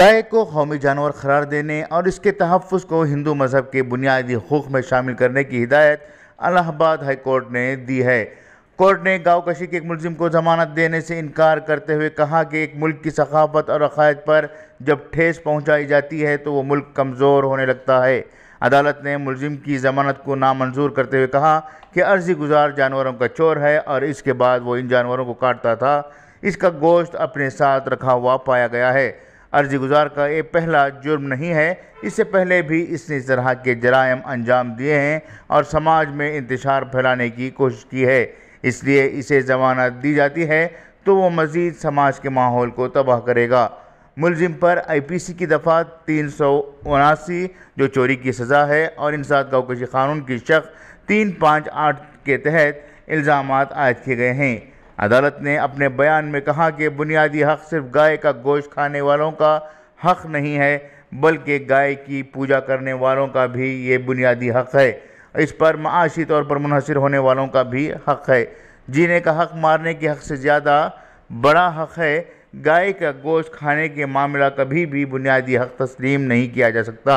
गाय को कौमी जानवर करार देने और इसके तहफ़ को हिंदू मज़हब के बुनियादी हक़ में शामिल करने की हिदायत अलाहाबाद हाई कोर्ट ने दी है कोर्ट ने गाँव कशी के एक मुलिम को जमानत देने से इनकार करते हुए कहा कि एक मुल्क की सकाफत और अकायद पर जब ठेस पहुँचाई जाती है तो वो मुल्क कमज़ोर होने लगता है अदालत ने मुलिम की ज़मानत को नामंजूर करते हुए कहा कि अर्जी गुजार जानवरों का चोर है और इसके बाद वो इन जानवरों को काटता था इसका गोश्त अपने साथ रखा हुआ पाया गया है अर्जीगुजार का ये पहला जुर्म नहीं है इससे पहले भी इसने इस तरह के जराइम अंजाम दिए हैं और समाज में इंतजार फैलाने की कोशिश की है इसलिए इसे जमानत दी जाती है तो वो मज़ीद समाज के माहौल को तबाह करेगा मुलजिम पर आईपीसी की दफ़ा तीन सौ उनासी जो चोरी की सज़ा है और इंसात गावकशी कानून की शख्स तीन पाँच आठ के तहत इल्ज़ाम आयद किए गए हैं अदालत ने अपने बयान में कहा कि बुनियादी हक सिर्फ गाय का गोश्त खाने वालों का हक नहीं है बल्कि गाय की पूजा करने वालों का भी ये बुनियादी हक है इस पर माशी तौर पर मुनहसर होने वालों का भी हक है जीने का हक मारने के हक से ज़्यादा बड़ा हक है गाय का गोश्त खाने के मामला कभी भी बुनियादी हक तस्लीम नहीं किया जा सकता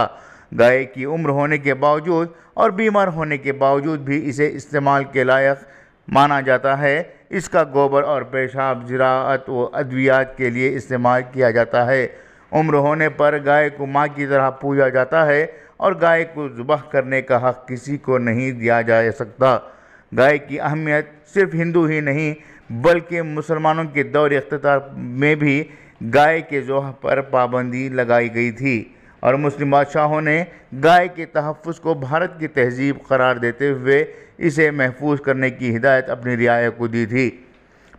गाय की उम्र होने के बावजूद और बीमार होने के बावजूद भी इसे इस्तेमाल के लायक माना जाता है इसका गोबर और पेशाब ज़रात व अद्वियात के लिए इस्तेमाल किया जाता है उम्र होने पर गाय को माँ की तरह पूजा जाता है और गाय को जुबह करने का हक़ किसी को नहीं दिया जा सकता गाय की अहमियत सिर्फ हिंदू ही नहीं बल्कि मुसलमानों के दौर अख्तार में भी गाय के जोह पर पाबंदी लगाई गई थी और मुस्लिम बादशाहों ने गाय के तहफ़ को भारत की तहजीब करार देते हुए इसे महफूज करने की हिदायत अपनी रियाया को दी थी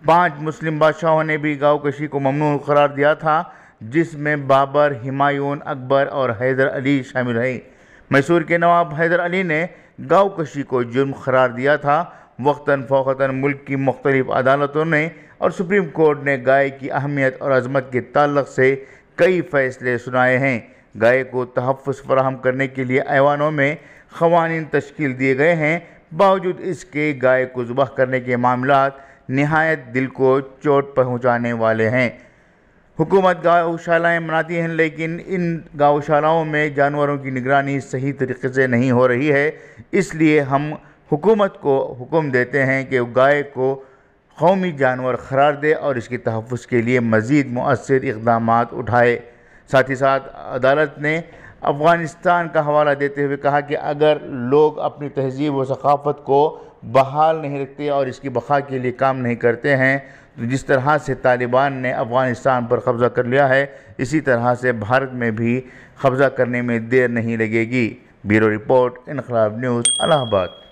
पांच मुस्लिम बादशाहों ने भी गाँव कशी को ममनू करार दिया था जिसमें बाबर हमायून अकबर और हैदर अली शामिल हैं मैसूर के नवाब हैदर अली ने गाव कशी को जुर्म करार दिया था वक्ता फ़ोकता मुल्क की मुख्तलिफ अदालतों ने और सुप्रीम कोर्ट ने गाय की अहमियत और अजमत के तल्ल से कई फ़ैसले सुनाए हैं गाय को तहफ़ फ्राहम करने के लिए ऐवानों में खवानी तश्कील दिए गए हैं बावजूद इसके गाय को ज़बह करने के मामला नहायत दिल को चोट पहुँचाने वाले हैं हुकूमत गौशालाएँ बनाती हैं लेकिन इन गौशालाओं में जानवरों की निगरानी सही तरीके से नहीं हो रही है इसलिए हम हुकूमत को हुक्म देते हैं कि गाय को कौमी जानवर करार दे और इसके तहफ़ के लिए मज़ीद मौसर इकदाम उठाए साथ ही साथ अदालत ने अफ़गानिस्तान का हवाला देते हुए कहा कि अगर लोग अपनी तहजीब व सकाफ़त को बहाल नहीं रखते और इसकी बखा के लिए काम नहीं करते हैं तो जिस तरह से तालिबान ने अफ़गानिस्तान पर कब्ज़ा कर लिया है इसी तरह से भारत में भी कब्ज़ा करने में देर नहीं लगेगी bureau report Inquilab news Allahabad